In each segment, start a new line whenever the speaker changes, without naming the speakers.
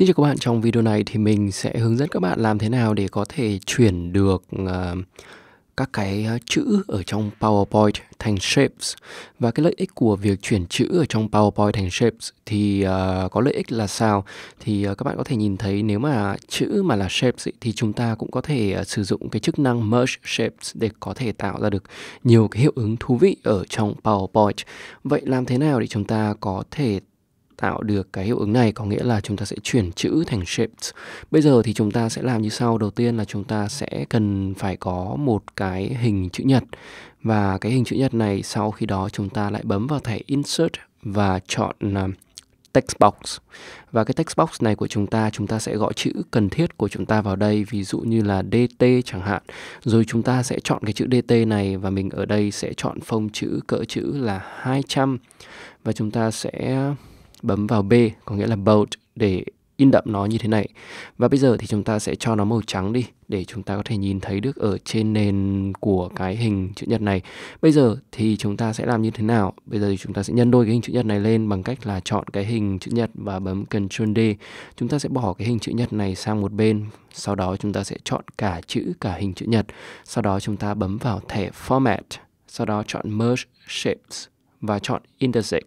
Xin chào các bạn, trong video này thì mình sẽ hướng dẫn các bạn làm thế nào để có thể chuyển được uh, các cái ờ, chữ ở trong PowerPoint thành shapes và cái lợi ích của việc chuyển chữ ở trong PowerPoint thành shapes thì uh, có lợi ích là sao thì uh, các bạn có thể nhìn thấy nếu mà chữ mà là shapes ấy, thì chúng ta cũng có thể uh, sử dụng cái chức năng merge shapes để có thể tạo ra được nhiều cái hiệu ứng thú vị ở trong PowerPoint vậy làm thế nào để chúng ta có thể tạo được cái hiệu ứng này có nghĩa là chúng ta sẽ chuyển chữ thành shapes. Bây giờ thì chúng ta sẽ làm như sau. Đầu tiên là chúng ta sẽ cần phải có một cái hình chữ nhật và cái hình chữ nhật này sau khi đó chúng ta lại bấm vào thẻ insert và chọn à, text box và cái text box này của chúng ta chúng ta sẽ gõ chữ cần thiết của chúng ta vào đây ví dụ như là DT chẳng hạn rồi chúng ta sẽ chọn cái chữ DT này và mình ở đây sẽ chọn phông chữ cỡ chữ là 200 và chúng ta sẽ bấm vào B có nghĩa là bold để in đậm nó như thế này và bây giờ thì chúng ta sẽ cho nó màu trắng đi để chúng ta có thể nhìn thấy được ở trên nền của cái hình chữ nhật này bây giờ thì chúng ta sẽ làm như thế nào bây giờ thì chúng ta sẽ nhân đôi cái hình chữ nhật này lên bằng cách là chọn cái hình chữ nhật và bấm Ctrl D chúng ta sẽ bỏ cái hình chữ nhật này sang một bên sau đó chúng ta sẽ chọn cả chữ cả hình chữ nhật sau đó chúng ta bấm vào thẻ Format sau đó chọn Merge Shapes và chọn Intersect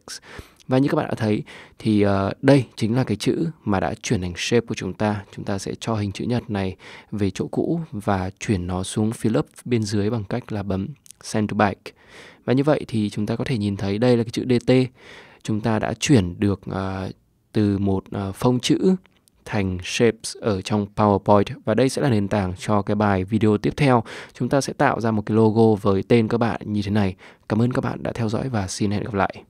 và như các bạn đã thấy thì ờ, đây chính là cái chữ mà đã chuyển thành shape của chúng ta. Chúng ta sẽ cho hình chữ nhật này về chỗ cũ và chuyển nó xuống phía lớp bên dưới bằng cách là bấm send to back. Và như vậy thì chúng ta có thể nhìn thấy đây là cái chữ DT. Chúng ta đã chuyển được ờ, từ một ờ, phông chữ thành shapes ở trong PowerPoint và đây sẽ là nền tảng cho cái bài video tiếp theo. Chúng ta sẽ tạo ra một cái logo với tên các bạn như thế này. Cảm ơn các bạn đã theo dõi và xin hẹn gặp lại.